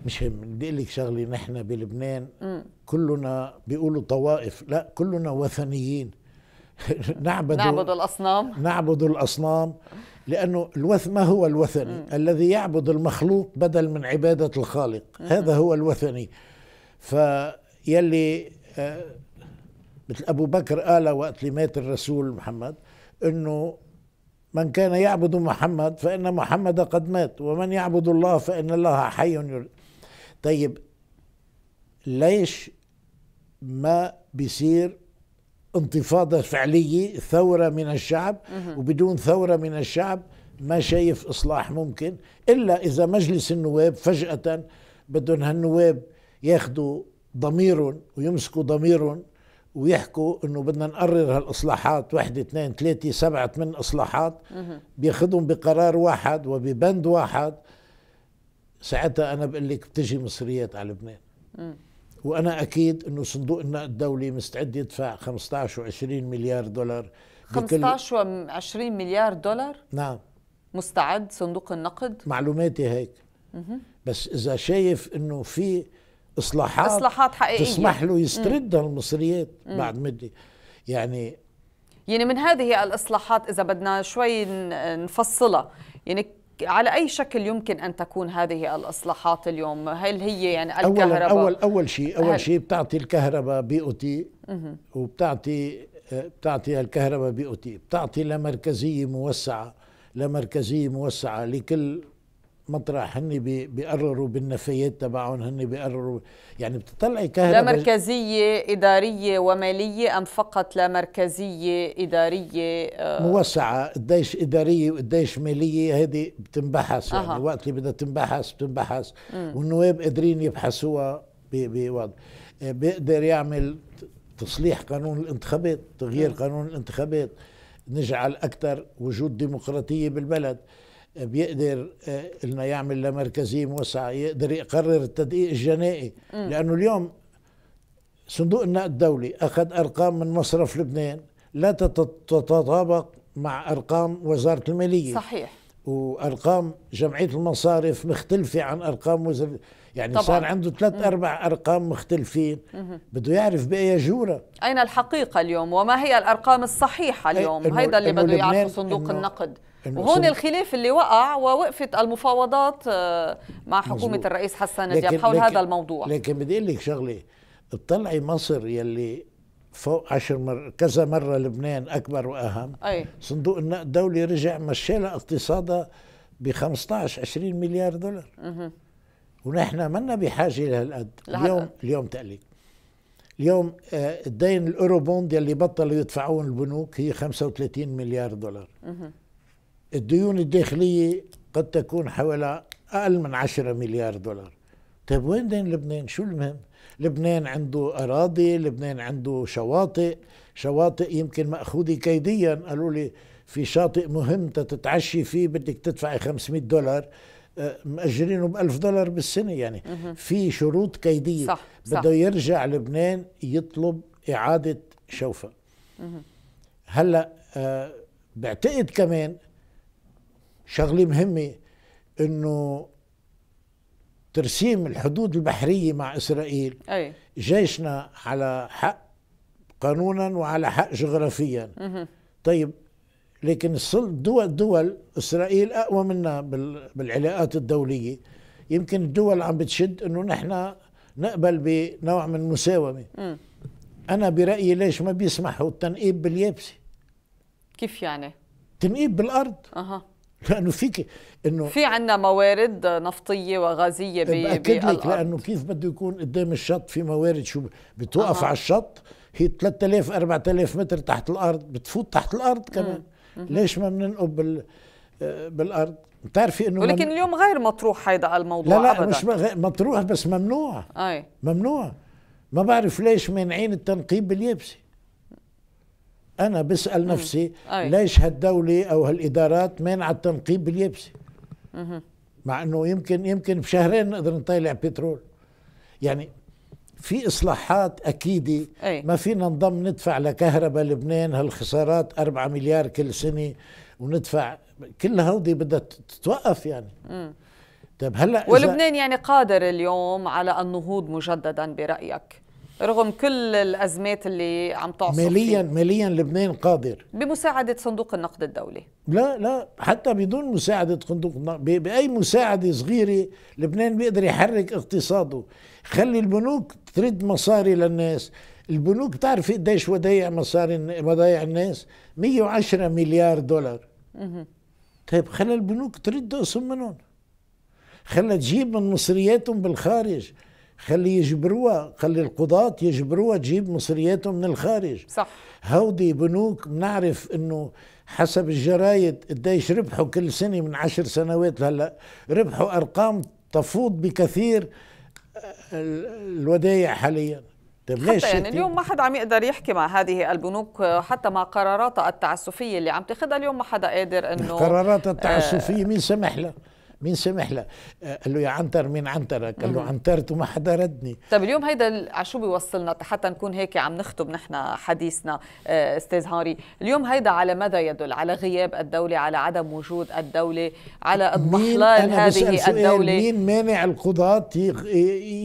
مش بدي اقول لك شغله نحن بلبنان مم. كلنا بيقولوا طوائف لا كلنا وثنيين (laughs) نعبد نعبد الأصنام نعبد الأصنام لأنه الوث ما هو الوثني م. الذي يعبد المخلوق بدل من عبادة الخالق م. هذا هو الوثني فيلي آه، مثل أبو بكر قال وقت اللي مات الرسول محمد أنه من كان يعبد محمد فإن محمد قد مات ومن يعبد الله فإن الله حي طيب ليش ما بيصير انتفاضة فعلية ثورة من الشعب وبدون ثورة من الشعب ما شايف إصلاح ممكن إلا إذا مجلس النواب فجأة بدهم هالنواب ياخدوا ضميرهم ويمسكوا ضميرهم ويحكوا انه بدنا نقرر هالاصلاحات واحد اثنين ثلاثة سبعة ثمان اصلاحات بياخذهم بقرار واحد وببند واحد ساعتها انا بقول لك بتجي مصريات على لبنان وانا اكيد انه صندوق النقد الدولي مستعد يدفع 15 و20 مليار دولار 15 و 20 مليار دولار نعم مستعد صندوق النقد معلوماتي هيك بس اذا شايف انه في اصلاحات اصلاحات حقيقيه تسمح له يستردها المصريات بعد مده يعني يعني من هذه الاصلاحات اذا بدنا شوي نفصلها يعني على أي شكل يمكن أن تكون هذه الإصلاحات اليوم؟ هل هي يعني الكهرباء؟ أول أول, أول شيء أول شيء بتعطي الكهرباء تي وبتعطي آه، بتعطي الكهرباء بي او تي بتعطي لمركزية موسعة لمركزية موسعة لكل مطرح هن بيقرروا بالنفايات تبعهم هن بيقرروا يعني بتطلعي كهرباء لا مركزية إدارية ومالية أم فقط لا مركزية إدارية آه، موسعة قديش إدارية وقديش مالية هذه بتنبحث يعني أه. وقت اللي بدها تنبحث بتنبحث والنواب قادرين يبحثوها بوضع آه، بيقدر يعمل تصليح قانون الانتخابات تغيير م. قانون الانتخابات نجعل أكثر وجود ديمقراطية بالبلد بيقدر آه، انه يعمل لمركزيه موسعه يقدر يقرر التدقيق الجنائي م. لانه اليوم صندوق النقد الدولي اخذ ارقام من مصرف لبنان لا تتطابق مع ارقام وزاره الماليه صحيح وارقام جمعيه المصارف مختلفه عن ارقام وزاره يعني طبعا. صار عنده ثلاث اربع ارقام مختلفين بده يعرف باي جوره اين الحقيقه اليوم وما هي الارقام الصحيحه إيه، اليوم هيدا اللي بده يعرفه صندوق النقد وهون الخلاف اللي وقع ووقفت المفاوضات آه، مع حكومه مزبوط. الرئيس حسن دياب حول لكن هذا الموضوع لكن بدي اقول لك شغله اطلعي مصر يلي فوق عشر مر كذا مرة لبنان أكبر وأهم أي. صندوق النقد الدولي رجع مشيلها اقتصادها ب 15 20 مليار دولار مه. ونحن منا بحاجة لهالقد اليوم اليوم تقليد اليوم آه، الدين الاوروبوند يلي بطلوا يدفعون البنوك هي 35 مليار دولار مه. الديون الداخلية قد تكون حوالي أقل من 10 مليار دولار طيب وين دين لبنان شو المهم لبنان عنده أراضي لبنان عنده شواطئ شواطئ يمكن مأخوذة كيديا قالوا لي في شاطئ مهم تتعشي فيه بدك تدفعي 500 دولار آه، مأجرينه ب 1000 دولار بالسنة يعني في شروط كيدية صح بده يرجع لبنان يطلب إعادة شوفة هلا آه، بعتقد كمان شغله مهمه انه ترسيم الحدود البحريه مع اسرائيل أي. جيشنا على حق قانونا وعلى حق جغرافيا مه. طيب لكن دول دول اسرائيل اقوى منا بالعلاقات الدوليه يمكن الدول عم بتشد انه نحن نقبل بنوع من المساومه مه. انا برايي ليش ما بيسمحوا التنقيب باليابسه كيف يعني تنقيب بالارض اها لانه فيك انه في عندنا موارد نفطيه وغازيه باكد لك لانه كيف بده يكون قدام الشط في موارد شو بتوقف أه. على الشط هي 3000 4000 متر تحت الارض بتفوت تحت الارض كمان مم. ليش ما بننقب بال آه، بالارض بتعرفي انه ولكن اليوم غير مطروح هيدا الموضوع لا لا أبداً. مش مطروح بس ممنوع اي ممنوع ما بعرف ليش مانعين التنقيب باليابسه أنا بسأل نفسي ليش هالدولة أو هالإدارات مانعة التنقيب باليابسة مع أنه يمكن يمكن بشهرين نقدر نطلع بترول يعني في اصلاحات اكيده ما فينا نضم ندفع لكهرباء لبنان هالخسارات 4 مليار كل سنه وندفع كل هودي بدها تتوقف يعني م. طيب هلا ولبنان يعني قادر اليوم على النهوض مجددا برايك رغم كل الازمات اللي عم تعصف ماليا فيه. ماليا لبنان قادر بمساعده صندوق النقد الدولي لا لا حتى بدون مساعده صندوق النقد باي مساعده صغيره لبنان بيقدر يحرك اقتصاده خلي البنوك ترد مصاري للناس البنوك بتعرف قديش ودايع مصاري ودايع الناس 110 مليار دولار طيب خلى البنوك ترد قسم منهم خلى تجيب من مصرياتهم بالخارج خلي يجبروها خلي القضاة يجبروها تجيب مصرياتهم من الخارج صح هودي بنوك بنعرف انه حسب الجرايد قديش ربحوا كل سنة من عشر سنوات لهلا ربحوا أرقام تفوض بكثير آه، الودايع حاليا طيب ليش حتى يعني اليوم ما حدا عم يقدر يحكي مع هذه البنوك آه، حتى مع قراراتها التعسفية اللي عم تاخذها اليوم ما حدا قادر انه قراراتها التعسفية آه مين سمح لها مين سمح له آه، قال له يا عنتر مين عنترك قال له عنترت وما حدا ردني طيب اليوم هيدا على شو بيوصلنا حتى نكون هيك عم نختم نحن حديثنا آه، استاذ هاري اليوم هيدا على ماذا يدل على غياب الدوله على عدم وجود الدوله على اضمحلال هذه الدوله مين مانع القضاه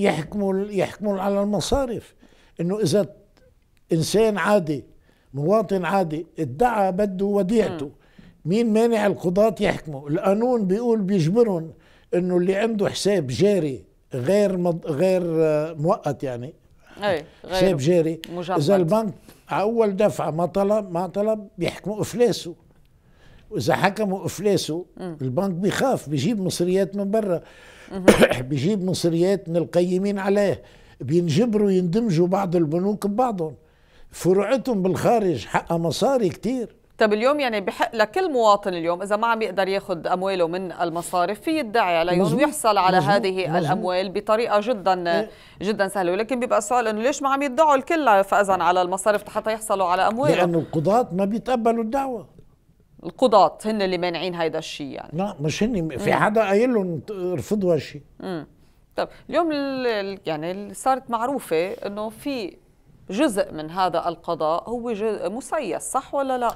يحكموا يحكموا على المصارف انه اذا انسان عادي مواطن عادي ادعى بده وديعته مين مانع القضاة يحكموا القانون بيقول بيجبرهم انه اللي عنده حساب جاري غير مض... غير آه، مؤقت يعني اي غير حساب جاري مجمد. اذا البنك اول دفعه ما طلب ما طلب بيحكموا افلاسه واذا حكموا افلاسه م. البنك بيخاف بيجيب مصريات من برا (coughs) بيجيب مصريات من القيمين عليه بينجبروا يندمجوا بعض البنوك ببعضهم فروعتهم بالخارج حقها مصاري كتير طب اليوم يعني بحق لكل مواطن اليوم اذا ما عم يقدر ياخذ امواله من المصارف في يدعي عليهم ويحصل على مزبوط. هذه مزبوط. الاموال بطريقه جدا إيه. جدا سهله ولكن بيبقى السؤال انه ليش ما عم يدعوا الكل فازا آه. على المصارف حتى يحصلوا على اموال لانه القضاة ما بيتقبلوا الدعوه القضاة هن اللي مانعين هيدا الشيء يعني لا مش هن في حدا قايل لهم ارفضوا هالشيء طب اليوم يعني صارت معروفه انه في جزء من هذا القضاء هو مسيس صح ولا لا؟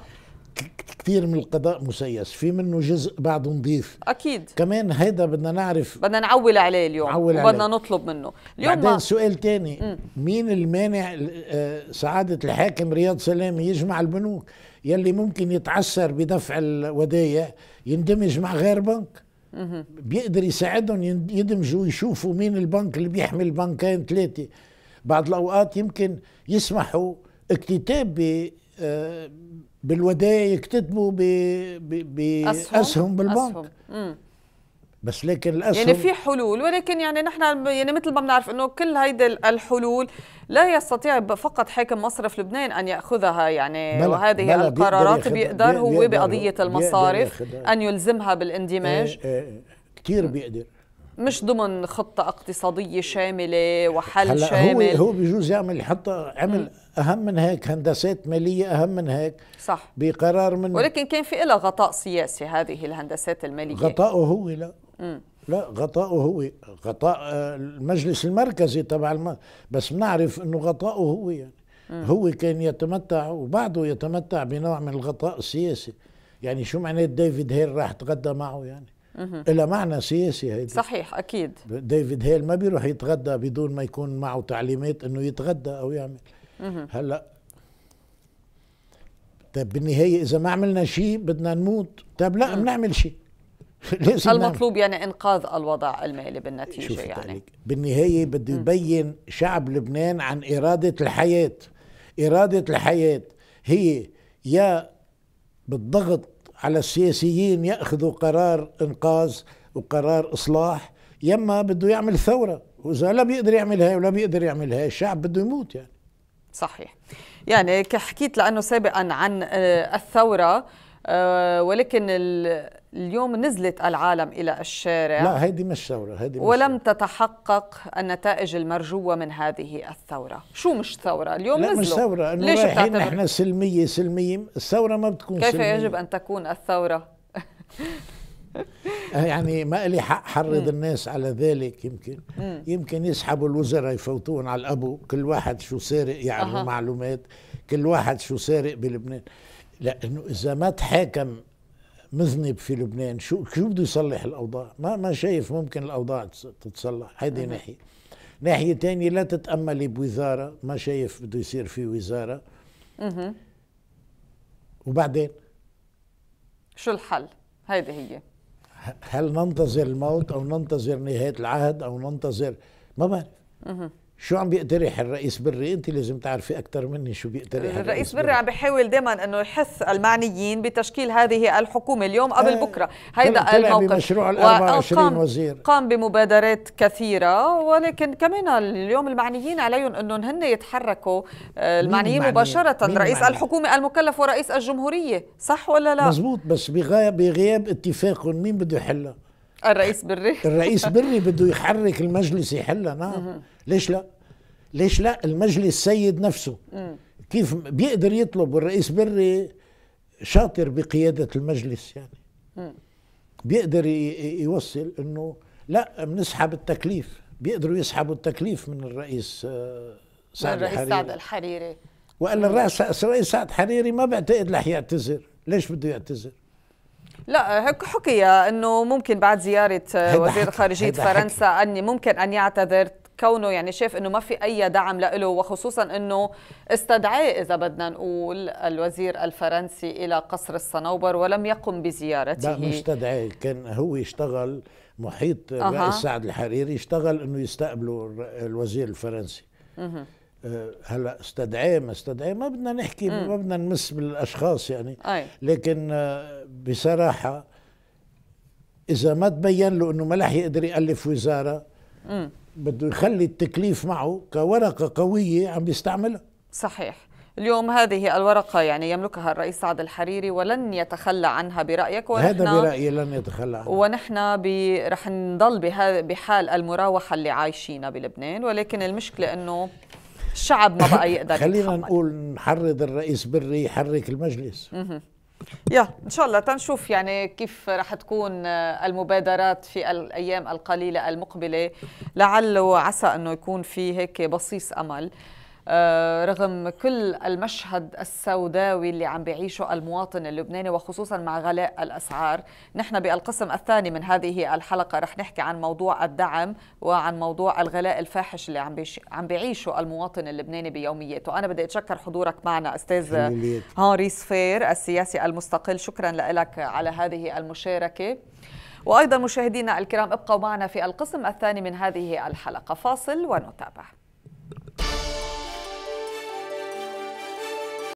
كثير من القضاء مسيس في منه جزء بعده نظيف اكيد كمان هيدا بدنا نعرف بدنا نعول عليه اليوم نعول وبدنا عليه. نطلب منه اليوم بعدين ما... سؤال تاني م. مين المانع آه، سعاده الحاكم رياض سلامه يجمع البنوك يلي ممكن يتعسر بدفع الودايع يندمج مع غير بنك بيقدر يساعدهم يدمجوا ويشوفوا مين البنك اللي بيحمل بنكين ثلاثه بعض الاوقات يمكن يسمحوا اكتتاب آه، بالودائع يكتتبوا باسهم بالبنك أسهم. بس لكن يعني الاسهم يعني في حلول ولكن يعني نحن يعني مثل ما بنعرف انه كل هيدي الحلول لا يستطيع فقط حاكم مصرف لبنان ان ياخذها يعني بلا وهذه بلا القرارات بيقدر, بيقدر هو بقضيه المصارف ان يلزمها بالاندماج اه اه كثير بيقدر مش ضمن خطة اقتصادية شاملة وحل هلا شامل هو هو بجوز يعمل حتى عمل اهم من هيك هندسات ماليه اهم من هيك صح بقرار من ولكن كان في لها غطاء سياسي هذه الهندسات الماليه غطاءه هو لا م. لا غطاءه هو غطاء آه، المجلس المركزي الم... بس بنعرف انه غطاءه هو يعني م. هو كان يتمتع وبعده يتمتع بنوع من الغطاء السياسي يعني شو معناه ديفيد هيل راح تغدى معه يعني إلى معنى سياسي هيدا صحيح أكيد ديفيد هيل ما بيروح يتغدى بدون ما يكون معه تعليمات أنه يتغدى أو يعمل هلا طيب بالنهايه اذا ما عملنا شيء بدنا نموت طيب لا بنعمل شيء (laughs) المطلوب يعني انقاذ الوضع المالي بالنتيجه يعني تقليك. بالنهايه بدي يبين شعب لبنان عن اراده الحياه اراده الحياه هي يا بالضغط على السياسيين ياخذوا قرار انقاذ وقرار اصلاح يما بده يعمل ثوره واذا لا بيقدر يعمل هاي ولا بيقدر يعمل هاي الشعب بده يموت يعني صحيح يعني حكيت لأنه سابقا عن آه، الثورة آه، ولكن اليوم نزلت العالم إلى الشارع لا هيدي مش ثورة هيدي مش ولم ثورة. تتحقق النتائج المرجوة من هذه الثورة شو مش ثورة اليوم لا نزلوا مش ثورة ليش رايحين احنا سلمية سلمية الثورة ما بتكون كيف سلمية. يجب أن تكون الثورة (laughs) (laughs) يعني ما لي حق حرض الناس على ذلك يمكن يمكن يسحبوا الوزراء يفوتون على الابو كل واحد شو سارق يعني أه. معلومات كل واحد شو سارق بلبنان لانه اذا ما تحاكم مذنب في لبنان شو شو بده يصلح الاوضاع ما ما شايف ممكن الاوضاع تتصلح هيدي ناحيه ناحيه تانية لا تتاملي بوزاره ما شايف بده يصير في وزاره وبعدين شو الحل هيدي هي هل ننتظر الموت او ننتظر نهايه العهد او ننتظر ما بعرف شو عم بيقترح الرئيس بري انت لازم تعرفي اكثر مني شو بيقترح الرئيس, الرئيس بري, بري عم بيحاول دائما انه يحث المعنيين بتشكيل هذه الحكومه اليوم قبل آه، بكره هيدا الموقف مشروع ال 24 وزير قام بمبادرات كثيره ولكن كمان اليوم المعنيين عليهم انهم هن يتحركوا آه، المعنيين مين مباشره رئيس معنى؟ الحكومه المكلف ورئيس الجمهوريه صح ولا لا مزبوط بس بغياب بغياب اتفاق مين بده يحلها الرئيس بري الرئيس بري (laughs) بده يحرك المجلس يحلها نعم ليش لا ليش لا المجلس سيد نفسه كيف بيقدر يطلب والرئيس بري شاطر بقيادة المجلس يعني بيقدر يوصل انه لا بنسحب التكليف بيقدروا يسحبوا التكليف من الرئيس آه، سعد من الرئيس الحريري سعد الحريري والا الرئيس سعد حريري ما بعتقد رح يعتذر ليش بده يعتذر لا حكي انه ممكن بعد زياره آه، وزير خارجيه فرنسا ان ممكن ان يعتذر كونه يعني شاف انه ما في اي دعم له وخصوصا انه استدعاه اذا بدنا نقول الوزير الفرنسي الى قصر الصنوبر ولم يقم بزيارته لا مش استدعاه كان هو يشتغل محيط أه. الرئيس سعد الحريري اشتغل انه يستقبله الوزير الفرنسي أه. هلا استدعاه ما استدعاه ما بدنا نحكي م. ما بدنا نمس بالاشخاص يعني أي. لكن آه، بصراحه اذا ما تبين له انه ما راح يقدر يالف وزاره بده يخلي التكليف معه كورقة قوية عم بيستعملها صحيح اليوم هذه الورقة يعني يملكها الرئيس سعد الحريري ولن يتخلى عنها برأيك ونحن هذا برأيي لن يتخلى عنها ونحن ب... رح نضل بحال المراوحة اللي عايشينها بلبنان ولكن المشكلة أنه الشعب ما بقى يقدر (laughs) خلينا يتحمل. نقول نحرض الرئيس بري يحرك المجلس يا ان شاء الله تنشوف يعني كيف رح تكون آه، المبادرات في الايام القليله المقبله لعل وعسى انه يكون في هيك بصيص امل آه، رغم كل المشهد السوداوي اللي عم بيعيشه المواطن اللبناني وخصوصا مع غلاء الأسعار نحن بالقسم الثاني من هذه الحلقة رح نحكي عن موضوع الدعم وعن موضوع الغلاء الفاحش اللي عم, عم بيعيشه المواطن اللبناني بيومياته أنا بدي أتشكر حضورك معنا أستاذ هنري سفير السياسي المستقل شكرا لك على هذه المشاركة وأيضا مشاهدينا الكرام ابقوا معنا في القسم الثاني من هذه الحلقة فاصل ونتابع